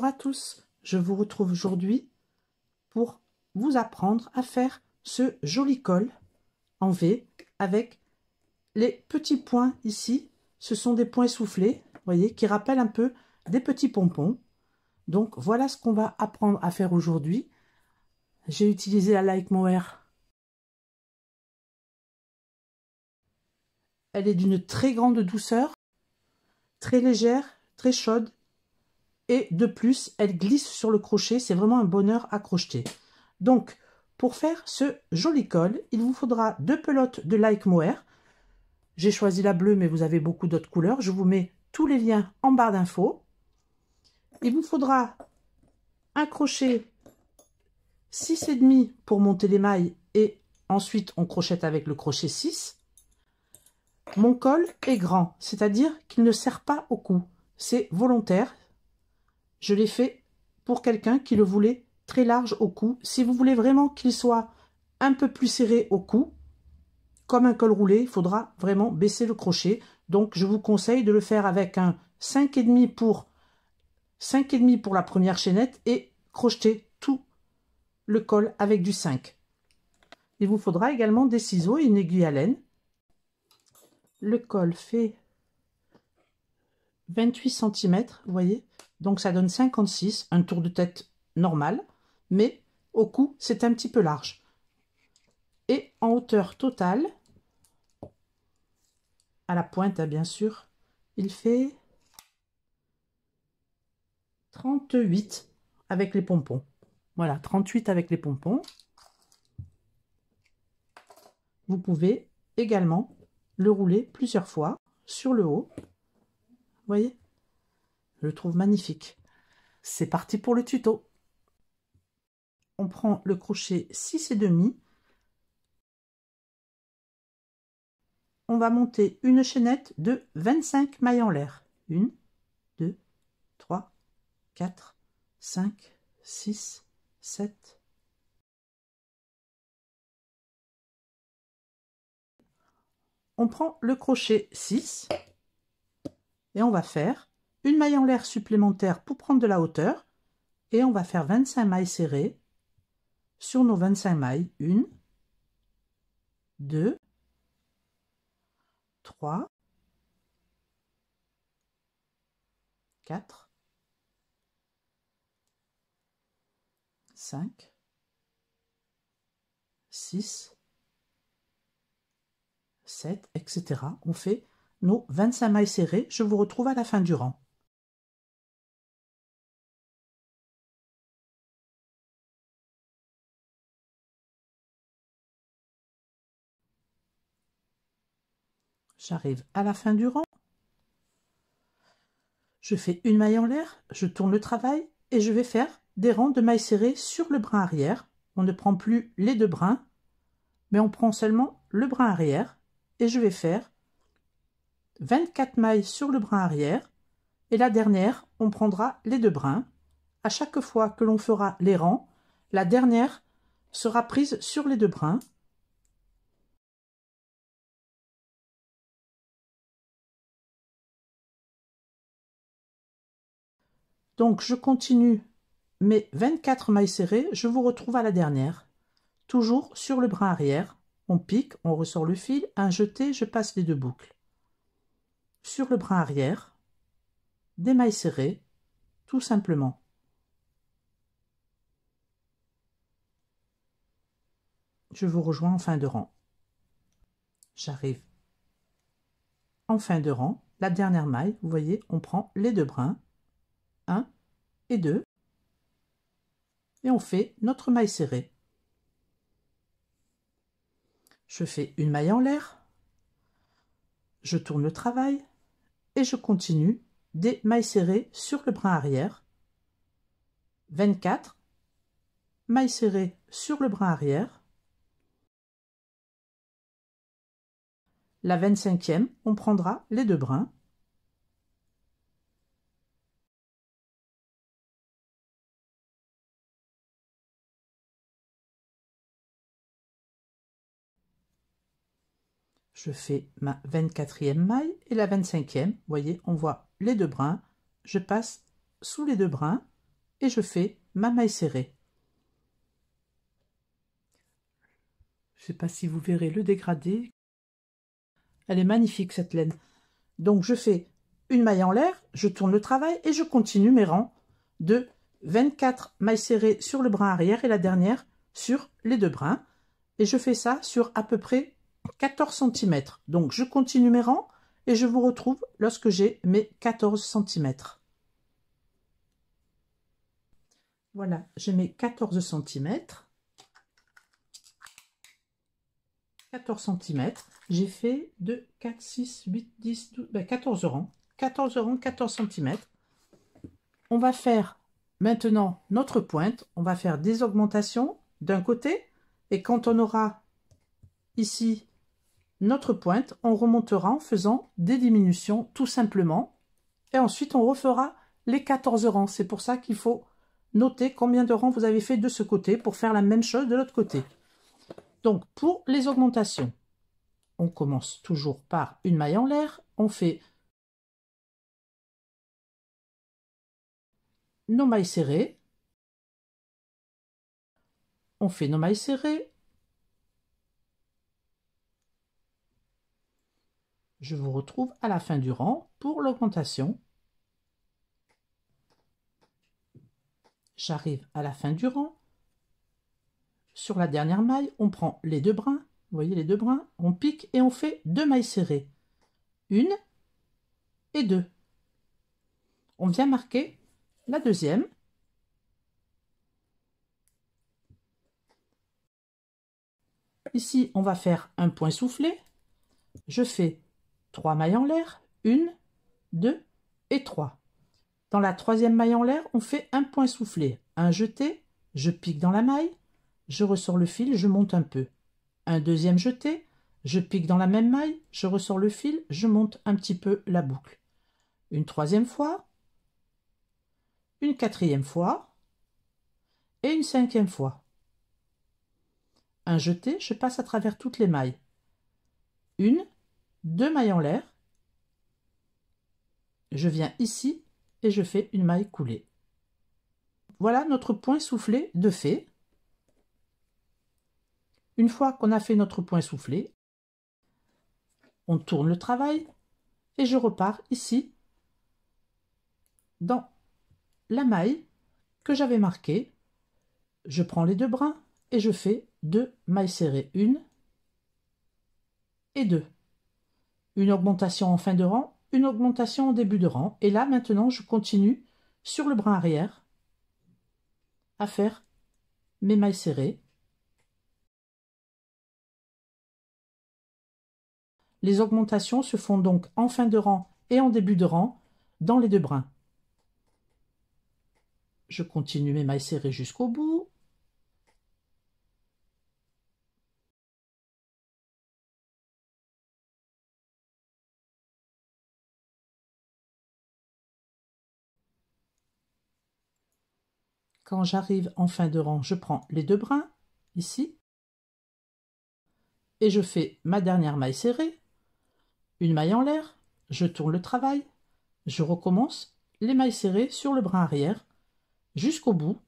Bonjour à tous, je vous retrouve aujourd'hui pour vous apprendre à faire ce joli col en V avec les petits points ici. Ce sont des points soufflés, voyez, qui rappellent un peu des petits pompons. Donc voilà ce qu'on va apprendre à faire aujourd'hui. J'ai utilisé la Like Elle est d'une très grande douceur, très légère, très chaude et de plus, elle glisse sur le crochet. C'est vraiment un bonheur à crocheter. Donc, pour faire ce joli col, il vous faudra deux pelotes de Like Mohair. J'ai choisi la bleue, mais vous avez beaucoup d'autres couleurs. Je vous mets tous les liens en barre d'infos. Il vous faudra un crochet 6,5 pour monter les mailles et ensuite on crochète avec le crochet 6. Mon col est grand, c'est-à-dire qu'il ne sert pas au cou. C'est volontaire, je l'ai fait pour quelqu'un qui le voulait très large au cou. Si vous voulez vraiment qu'il soit un peu plus serré au cou, comme un col roulé, il faudra vraiment baisser le crochet. Donc je vous conseille de le faire avec un 5,5 pour demi pour la première chaînette et crocheter tout le col avec du 5. Il vous faudra également des ciseaux et une aiguille à laine. Le col fait 28 cm, vous voyez Donc ça donne 56, un tour de tête normal, mais au cou, c'est un petit peu large. Et en hauteur totale, à la pointe hein, bien sûr, il fait 38 avec les pompons. Voilà, 38 avec les pompons. Vous pouvez également le rouler plusieurs fois sur le haut voyez Je le trouve magnifique. C'est parti pour le tuto. On prend le crochet 6 et demi. On va monter une chaînette de 25 mailles en l'air. 1, 2, 3, 4, 5, 6, 7, on prend le crochet 6 et on va faire une maille en l'air supplémentaire pour prendre de la hauteur et on va faire 25 mailles serrées sur nos 25 mailles 1 2 3 4 5 6 7 etc on fait nos 25 mailles serrées, je vous retrouve à la fin du rang. J'arrive à la fin du rang. Je fais une maille en l'air, je tourne le travail et je vais faire des rangs de mailles serrées sur le brin arrière. On ne prend plus les deux brins, mais on prend seulement le brin arrière et je vais faire 24 mailles sur le brin arrière, et la dernière, on prendra les deux brins. À chaque fois que l'on fera les rangs, la dernière sera prise sur les deux brins. Donc je continue mes 24 mailles serrées, je vous retrouve à la dernière. Toujours sur le brin arrière, on pique, on ressort le fil, un jeté, je passe les deux boucles sur le brin arrière, des mailles serrées, tout simplement. Je vous rejoins en fin de rang. J'arrive en fin de rang, la dernière maille, vous voyez, on prend les deux brins, 1 et 2, et on fait notre maille serrée. Je fais une maille en l'air, je tourne le travail et je continue des mailles serrées sur le brin arrière. 24, mailles serrées sur le brin arrière. La 25e, on prendra les deux brins. Je fais ma 24e maille et la 25e. Vous voyez, on voit les deux brins. Je passe sous les deux brins et je fais ma maille serrée. Je ne sais pas si vous verrez le dégradé. Elle est magnifique cette laine. Donc je fais une maille en l'air, je tourne le travail et je continue mes rangs de 24 mailles serrées sur le brin arrière et la dernière sur les deux brins. Et je fais ça sur à peu près 14 cm. Donc je continue mes rangs et je vous retrouve lorsque j'ai mes 14 cm. Voilà, j'ai mes 14 cm. 14 cm. J'ai fait de 4, 6, 8, 10, 12, 14 rangs. 14 rangs, 14 cm. On va faire maintenant notre pointe. On va faire des augmentations d'un côté. Et quand on aura ici notre pointe, on remontera en faisant des diminutions tout simplement. Et ensuite, on refera les 14 rangs. C'est pour ça qu'il faut noter combien de rangs vous avez fait de ce côté pour faire la même chose de l'autre côté. Donc, pour les augmentations, on commence toujours par une maille en l'air. On fait nos mailles serrées. On fait nos mailles serrées, Je vous retrouve à la fin du rang pour l'augmentation. J'arrive à la fin du rang. Sur la dernière maille, on prend les deux brins. Vous voyez les deux brins On pique et on fait deux mailles serrées. Une et deux. On vient marquer la deuxième. Ici, on va faire un point soufflé. Je fais mailles en l'air, une, deux et trois. Dans la troisième maille en l'air, on fait un point soufflé, un jeté, je pique dans la maille, je ressors le fil, je monte un peu. Un deuxième jeté, je pique dans la même maille, je ressors le fil, je monte un petit peu la boucle. Une troisième fois, une quatrième fois et une cinquième fois. Un jeté, je passe à travers toutes les mailles. Une, deux mailles en l'air, je viens ici et je fais une maille coulée. Voilà notre point soufflé de fait. Une fois qu'on a fait notre point soufflé, on tourne le travail et je repars ici dans la maille que j'avais marquée. Je prends les deux brins et je fais deux mailles serrées, une et deux une augmentation en fin de rang, une augmentation en début de rang. Et là, maintenant, je continue sur le brin arrière à faire mes mailles serrées. Les augmentations se font donc en fin de rang et en début de rang dans les deux brins. Je continue mes mailles serrées jusqu'au bout. Quand j'arrive en fin de rang, je prends les deux brins, ici, et je fais ma dernière maille serrée, une maille en l'air, je tourne le travail, je recommence les mailles serrées sur le brin arrière jusqu'au bout.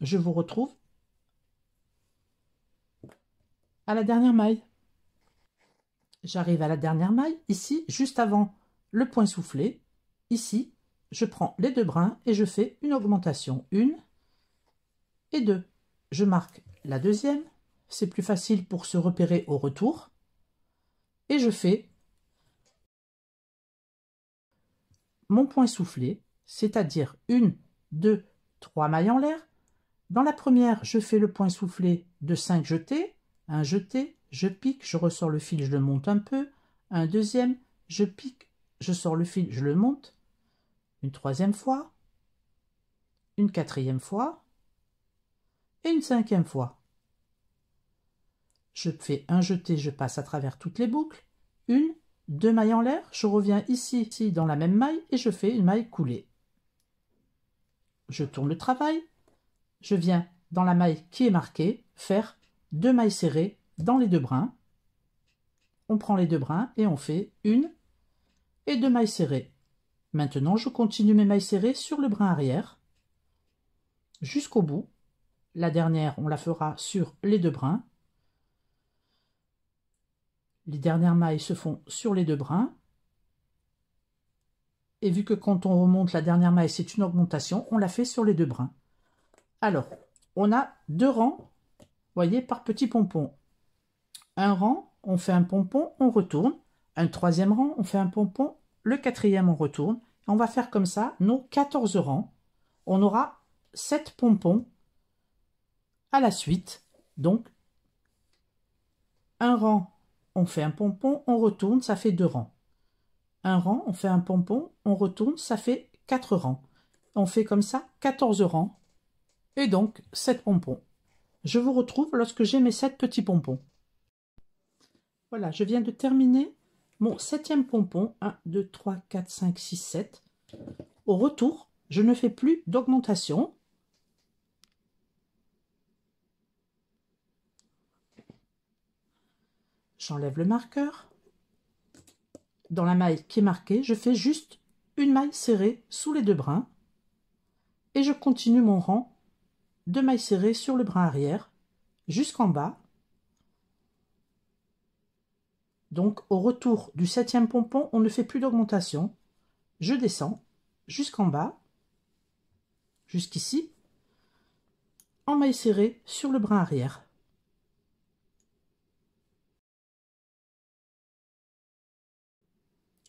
Je vous retrouve à la dernière maille. J'arrive à la dernière maille, ici, juste avant le point soufflé, ici, je prends les deux brins et je fais une augmentation, une et deux. Je marque la deuxième, c'est plus facile pour se repérer au retour, et je fais mon point soufflé, c'est-à-dire une, deux, trois mailles en l'air. Dans la première, je fais le point soufflé de cinq jetés, un jeté, je pique, je ressors le fil, je le monte un peu, un deuxième, je pique, je sors le fil, je le monte, une troisième fois, une quatrième fois et une cinquième fois. Je fais un jeté, je passe à travers toutes les boucles, une, deux mailles en l'air, je reviens ici, ici dans la même maille et je fais une maille coulée. Je tourne le travail, je viens dans la maille qui est marquée faire deux mailles serrées dans les deux brins. On prend les deux brins et on fait une et deux mailles serrées. Maintenant, je continue mes mailles serrées sur le brin arrière jusqu'au bout. La dernière, on la fera sur les deux brins. Les dernières mailles se font sur les deux brins. Et vu que quand on remonte la dernière maille, c'est une augmentation, on la fait sur les deux brins. Alors, on a deux rangs, voyez, par petits pompons. Un rang, on fait un pompon, on retourne. Un troisième rang, on fait un pompon, le quatrième on retourne. On va faire comme ça nos 14 rangs. On aura 7 pompons à la suite. Donc, un rang, on fait un pompon, on retourne, ça fait deux rangs. Un rang, on fait un pompon, on retourne, ça fait quatre rangs. On fait comme ça 14 rangs et donc 7 pompons. Je vous retrouve lorsque j'ai mes 7 petits pompons. Voilà, je viens de terminer mon septième pompon, 1, 2, 3, 4, 5, 6, 7. Au retour, je ne fais plus d'augmentation. J'enlève le marqueur. Dans la maille qui est marquée, je fais juste une maille serrée sous les deux brins. Et je continue mon rang de mailles serrées sur le brin arrière jusqu'en bas Donc au retour du septième pompon, on ne fait plus d'augmentation. Je descends jusqu'en bas, jusqu'ici, en maille serrée sur le brin arrière.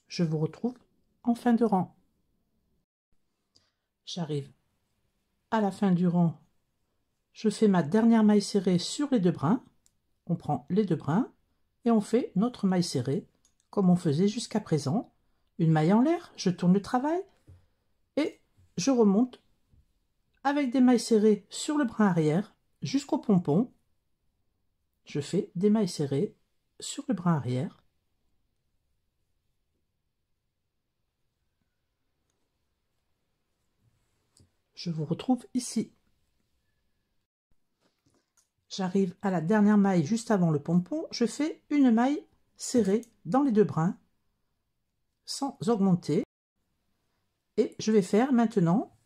Je vous retrouve en fin de rang. J'arrive à la fin du rang. Je fais ma dernière maille serrée sur les deux brins. On prend les deux brins, et on fait notre maille serrée, comme on faisait jusqu'à présent. Une maille en l'air, je tourne le travail, et je remonte avec des mailles serrées sur le brin arrière jusqu'au pompon. Je fais des mailles serrées sur le brin arrière. Je vous retrouve ici. J'arrive à la dernière maille juste avant le pompon. Je fais une maille serrée dans les deux brins sans augmenter. Et je vais faire maintenant,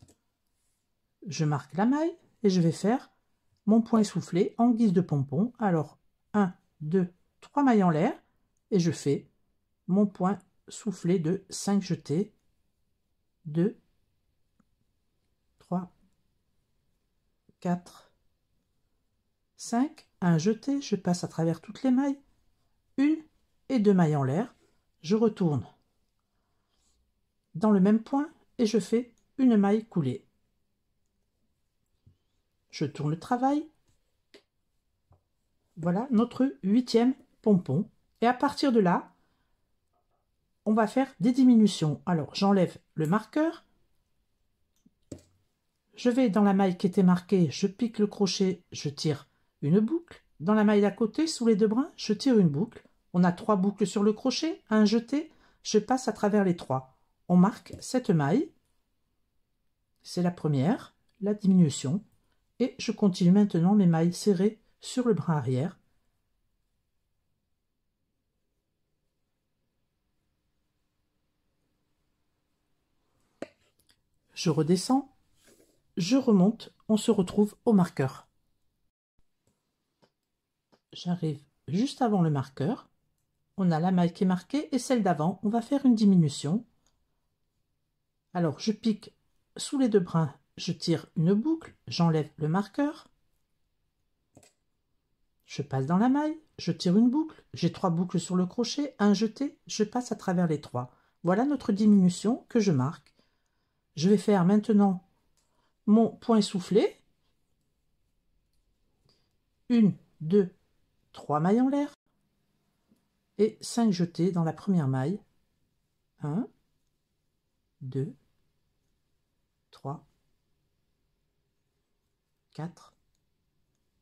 je marque la maille et je vais faire mon point soufflé en guise de pompon. Alors 1, 2, 3 mailles en l'air et je fais mon point soufflé de 5 jetés. 2, 3, 4, 5, un jeté, je passe à travers toutes les mailles, une et deux mailles en l'air, je retourne dans le même point et je fais une maille coulée. Je tourne le travail. Voilà notre huitième pompon. Et à partir de là, on va faire des diminutions. Alors j'enlève le marqueur. Je vais dans la maille qui était marquée, je pique le crochet, je tire une boucle Dans la maille d'à côté, sous les deux brins, je tire une boucle. On a trois boucles sur le crochet, un jeté, je passe à travers les trois. On marque cette maille. C'est la première, la diminution. Et je continue maintenant mes mailles serrées sur le brin arrière. Je redescends, je remonte, on se retrouve au marqueur. J'arrive juste avant le marqueur. On a la maille qui est marquée et celle d'avant. On va faire une diminution. Alors, je pique sous les deux brins, je tire une boucle, j'enlève le marqueur. Je passe dans la maille, je tire une boucle, j'ai trois boucles sur le crochet, un jeté, je passe à travers les trois. Voilà notre diminution que je marque. Je vais faire maintenant mon point soufflé. Une, deux, 3 mailles en l'air et 5 jetés dans la première maille. 1, 2, 3, 4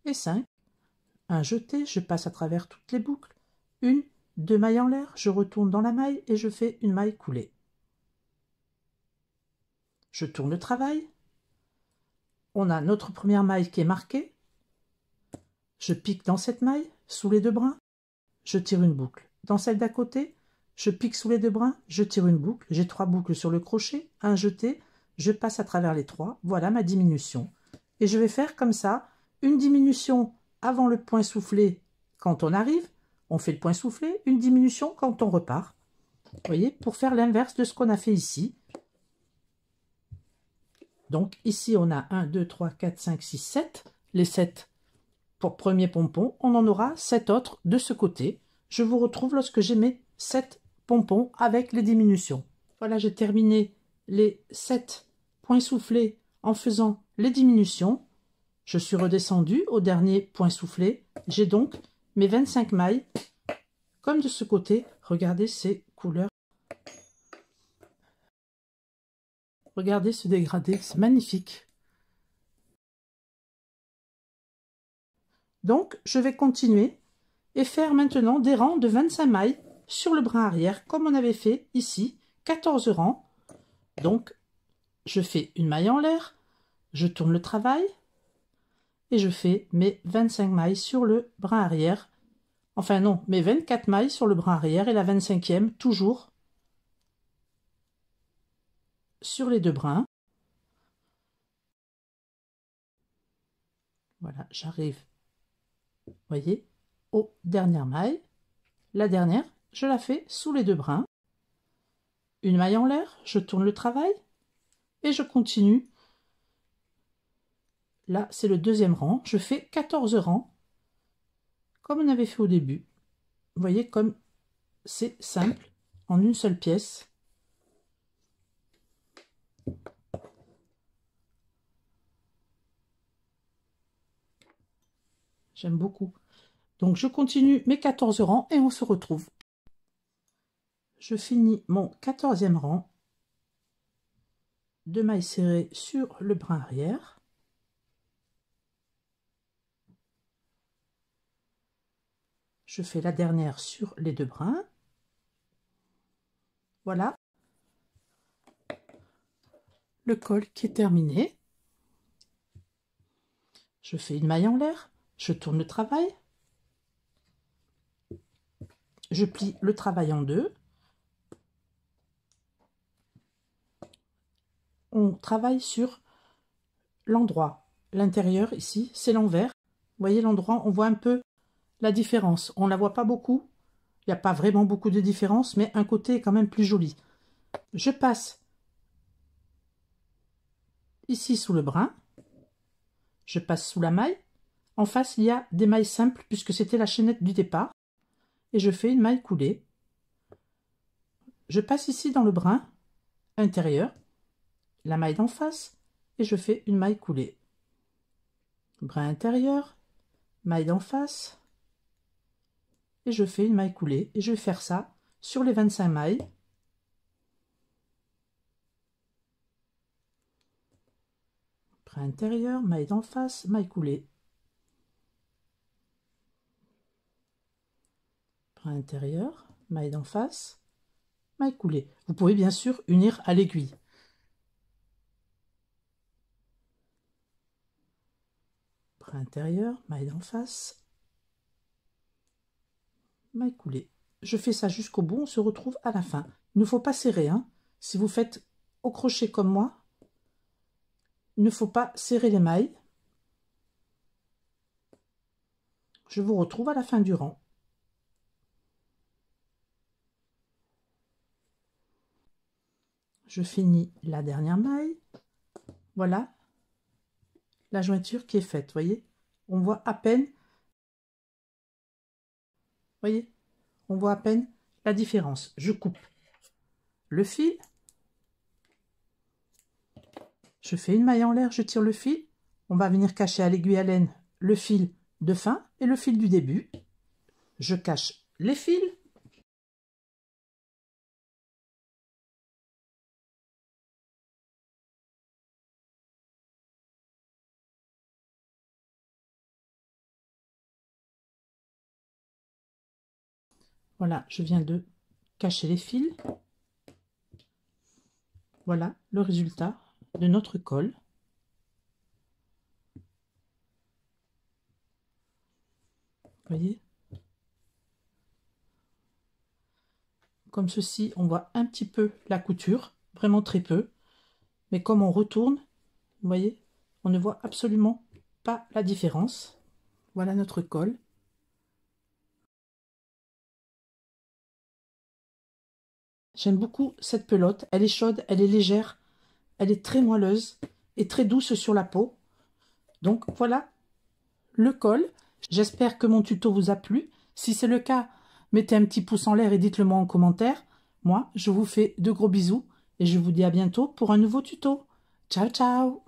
et 5. Un jeté, je passe à travers toutes les boucles. Une, deux mailles en l'air, je retourne dans la maille et je fais une maille coulée. Je tourne le travail. On a notre première maille qui est marquée. Je pique dans cette maille sous les deux brins, je tire une boucle. Dans celle d'à côté, je pique sous les deux brins, je tire une boucle, j'ai trois boucles sur le crochet, un jeté, je passe à travers les trois, voilà ma diminution. Et je vais faire comme ça, une diminution avant le point soufflé quand on arrive, on fait le point soufflé, une diminution quand on repart. Vous voyez, pour faire l'inverse de ce qu'on a fait ici. Donc ici, on a 1, 2, 3, 4, 5, 6, 7. Les 7 pour premier pompon, on en aura sept autres de ce côté. Je vous retrouve lorsque j'ai mes sept pompons avec les diminutions. Voilà, j'ai terminé les sept points soufflés en faisant les diminutions. Je suis redescendue au dernier point soufflé. J'ai donc mes 25 mailles. Comme de ce côté, regardez ces couleurs. Regardez ce dégradé, c'est magnifique. Donc, je vais continuer et faire maintenant des rangs de 25 mailles sur le brin arrière, comme on avait fait ici, 14 rangs. Donc, je fais une maille en l'air, je tourne le travail et je fais mes 25 mailles sur le brin arrière. Enfin non, mes 24 mailles sur le brin arrière et la 25e toujours sur les deux brins. Voilà, j'arrive voyez, aux dernières mailles. La dernière, je la fais sous les deux brins. Une maille en l'air, je tourne le travail et je continue. Là, c'est le deuxième rang. Je fais 14 rangs comme on avait fait au début. voyez comme c'est simple en une seule pièce. J'aime beaucoup. Donc je continue mes 14 rangs et on se retrouve. Je finis mon 14e rang de mailles serrées sur le brin arrière. Je fais la dernière sur les deux brins. Voilà. Le col qui est terminé. Je fais une maille en l'air. Je tourne le travail. Je plie le travail en deux. On travaille sur l'endroit. L'intérieur ici, c'est l'envers. Vous voyez l'endroit, on voit un peu la différence. On ne la voit pas beaucoup. Il n'y a pas vraiment beaucoup de différence, mais un côté est quand même plus joli. Je passe ici sous le brin. Je passe sous la maille. En face, il y a des mailles simples puisque c'était la chaînette du départ. Et je fais une maille coulée. Je passe ici dans le brin intérieur, la maille d'en face, et je fais une maille coulée. Brin intérieur, maille d'en face, et je fais une maille coulée. Et je vais faire ça sur les 25 mailles. Brin intérieur, maille d'en face, maille coulée. intérieur maille d'en face, maille coulée. Vous pouvez bien sûr unir à l'aiguille. Bras intérieur, maille d'en face, maille coulée. Je fais ça jusqu'au bout, on se retrouve à la fin. Il ne faut pas serrer, hein. Si vous faites au crochet comme moi, il ne faut pas serrer les mailles. Je vous retrouve à la fin du rang. je finis la dernière maille. Voilà la jointure qui est faite, voyez On voit à peine, voyez On voit à peine la différence. Je coupe le fil, je fais une maille en l'air, je tire le fil, on va venir cacher à l'aiguille à laine le fil de fin et le fil du début. Je cache les fils, Voilà, je viens de cacher les fils. Voilà le résultat de notre colle. Vous voyez Comme ceci, on voit un petit peu la couture, vraiment très peu. Mais comme on retourne, vous voyez, on ne voit absolument pas la différence. Voilà notre colle. J'aime beaucoup cette pelote. Elle est chaude, elle est légère, elle est très moelleuse et très douce sur la peau. Donc voilà le col. J'espère que mon tuto vous a plu. Si c'est le cas, mettez un petit pouce en l'air et dites-le moi en commentaire. Moi, je vous fais de gros bisous et je vous dis à bientôt pour un nouveau tuto. Ciao, ciao